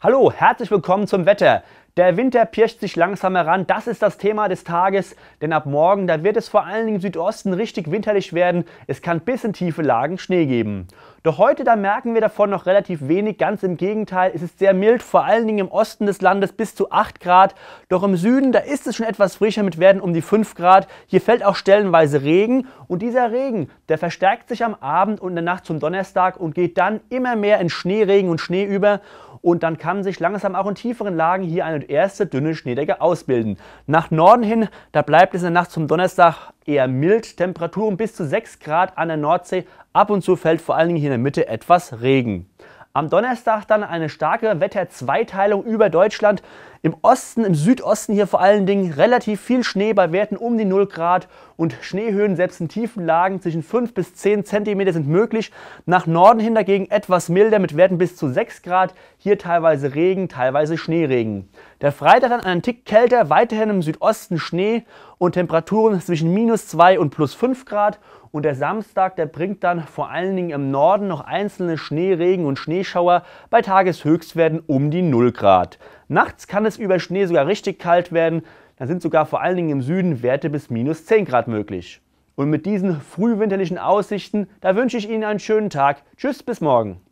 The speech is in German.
Hallo, herzlich willkommen zum Wetter. Der Winter pirscht sich langsam heran, das ist das Thema des Tages, denn ab morgen, da wird es vor allen Dingen im Südosten richtig winterlich werden, es kann bis in tiefe Lagen Schnee geben. Doch heute, da merken wir davon noch relativ wenig, ganz im Gegenteil, es ist sehr mild, vor allen Dingen im Osten des Landes bis zu 8 Grad, doch im Süden, da ist es schon etwas frischer mit werden um die 5 Grad, hier fällt auch stellenweise Regen und dieser Regen, der verstärkt sich am Abend und in der Nacht zum Donnerstag und geht dann immer mehr in Schneeregen und Schnee über und dann kann sich langsam auch in tieferen Lagen hier eine erste dünne Schneedecke ausbilden. Nach Norden hin, da bleibt es in der Nacht zum Donnerstag eher mild, Temperaturen bis zu 6 Grad an der Nordsee, ab und zu fällt vor allen Dingen hier in der Mitte etwas Regen. Am Donnerstag dann eine starke Wetterzweiteilung über Deutschland. Im Osten, im Südosten hier vor allen Dingen relativ viel Schnee bei Werten um die 0 Grad und Schneehöhen selbst in tiefen Lagen zwischen 5 bis 10 cm sind möglich. Nach Norden hin dagegen etwas milder mit Werten bis zu 6 Grad, hier teilweise Regen, teilweise Schneeregen. Der Freitag dann einen Tick kälter, weiterhin im Südosten Schnee und Temperaturen zwischen minus 2 und plus 5 Grad. Und der Samstag, der bringt dann vor allen Dingen im Norden noch einzelne Schneeregen und Schneeschauer bei Tageshöchstwerten um die 0 Grad. Nachts kann es über Schnee sogar richtig kalt werden. Da sind sogar vor allen Dingen im Süden Werte bis minus 10 Grad möglich. Und mit diesen frühwinterlichen Aussichten, da wünsche ich Ihnen einen schönen Tag. Tschüss, bis morgen.